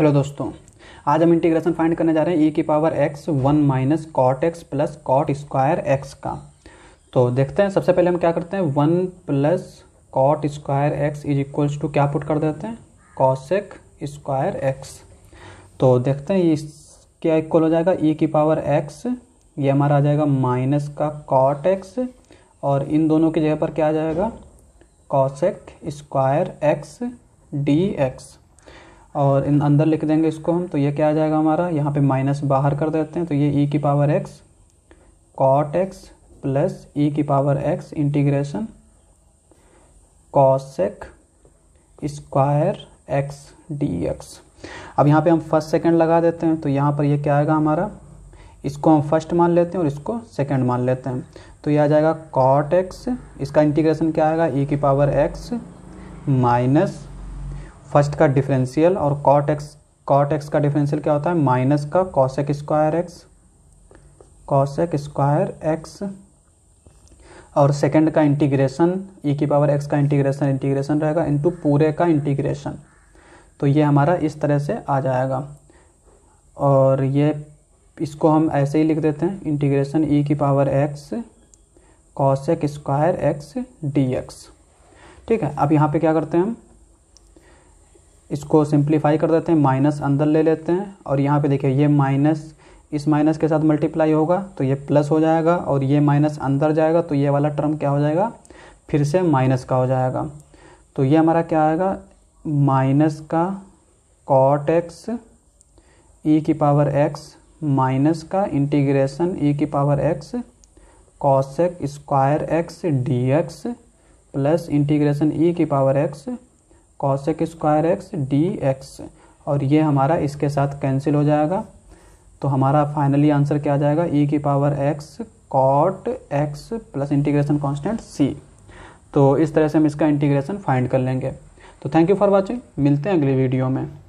hello दोस्तों आज हम इंटीग्रेशन फाइंड करने जा रहे हैं ई e की power x one minus cot x plus cot square x का तो देखते हैं सबसे पहले हम क्या करते हैं one plus cot square x is equals to क्या पुट कर देते हैं कॉसेक स्क्वायर एक्स तो देखते हैं ये क्या इक्वल हो जाएगा ई e की पावर एक्स ये हमारा आ जाएगा माइनस का कॉट एक्स और इन दोनों की जगह पर क्या आ जाएगा cosec square x d x और इन अंदर लिख देंगे इसको हम तो ये क्या आ जाएगा हमारा यहाँ पे माइनस बाहर कर देते हैं तो ये ई e की power x cot x plus e की power x integration cosec square x d x अब यहाँ पे हम फर्स्ट सेकंड लगा देते हैं तो यहाँ पर ये क्या आएगा हमारा इसको हम फर्स्ट मान लेते हैं और इसको सेकंड मान लेते हैं तो ये आ जाएगा कॉट एक्स इसका इंटीग्रेशन क्या आएगा ई e की पावर एक्स माइनस फर्स्ट का डिफरेंशियल और कॉट एक्स कॉट एक्स का डिफरेंशियल क्या होता है माइनस का cosec square x cosec square x और सेकंड का इंटीग्रेशन ई e की पावर एक्स का इंटीग्रेशन इंटीग्रेशन रहेगा इनटू पूरे का इंटीग्रेशन तो ये हमारा इस तरह से आ जाएगा और ये इसको हम ऐसे ही लिख देते हैं इंटीग्रेशन ई e की power x cosec square x d x ठीक है अब यहाँ पे क्या करते हैं हम इसको सिंप्लीफाई कर देते हैं माइनस अंदर ले लेते हैं और यहाँ पे देखिए ये माइनस इस माइनस के साथ मल्टीप्लाई होगा तो ये प्लस हो जाएगा और ये माइनस अंदर जाएगा तो ये वाला टर्म क्या हो जाएगा फिर से माइनस का हो जाएगा तो ये हमारा क्या आएगा माइनस का कॉट एक्स ई की पावर एक्स माइनस का इंटीग्रेशन ई e की power x cosec square x d x plus integration e e की power x cosec square x d x और ये हमारा इसके साथ कैंसिल हो जाएगा तो हमारा फाइनली आंसर क्या आ जाएगा ई e की power x cot x plus integration constant C तो इस तरह से हम इसका इंटीग्रेशन फाइंड कर लेंगे तो थैंक यू फॉर वाचिंग मिलते हैं अगली वीडियो में